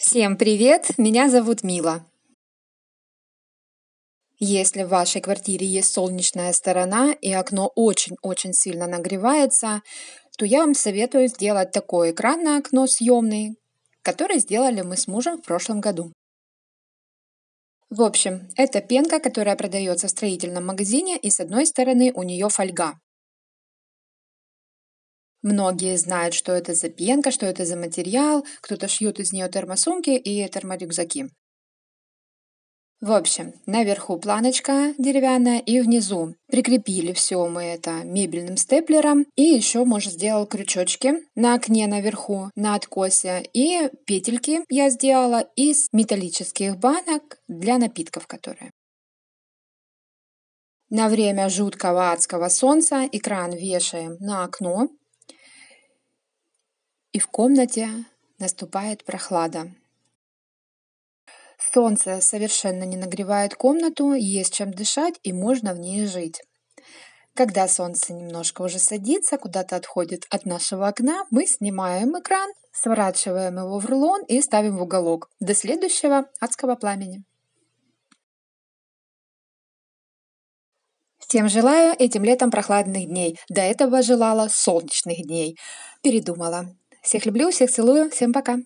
Всем привет! Меня зовут Мила. Если в вашей квартире есть солнечная сторона и окно очень-очень сильно нагревается, то я вам советую сделать такое экранное окно съемное, которое сделали мы с мужем в прошлом году. В общем, это пенка, которая продается в строительном магазине, и с одной стороны у нее фольга, Многие знают, что это за пенка, что это за материал, кто-то шьет из нее термосумки и терморюкзаки. В общем, наверху планочка деревянная и внизу. Прикрепили все мы это мебельным степлером. И еще муж сделал крючочки на окне наверху, на откосе. И петельки я сделала из металлических банок для напитков, которые. На время жуткого адского солнца экран вешаем на окно, и в комнате наступает прохлада. Солнце совершенно не нагревает комнату, есть чем дышать и можно в ней жить. Когда солнце немножко уже садится, куда-то отходит от нашего окна, мы снимаем экран, сворачиваем его в рулон и ставим в уголок до следующего адского пламени. Всем желаю этим летом прохладных дней. До этого желала солнечных дней. Передумала. Всех люблю, всех целую, всем пока.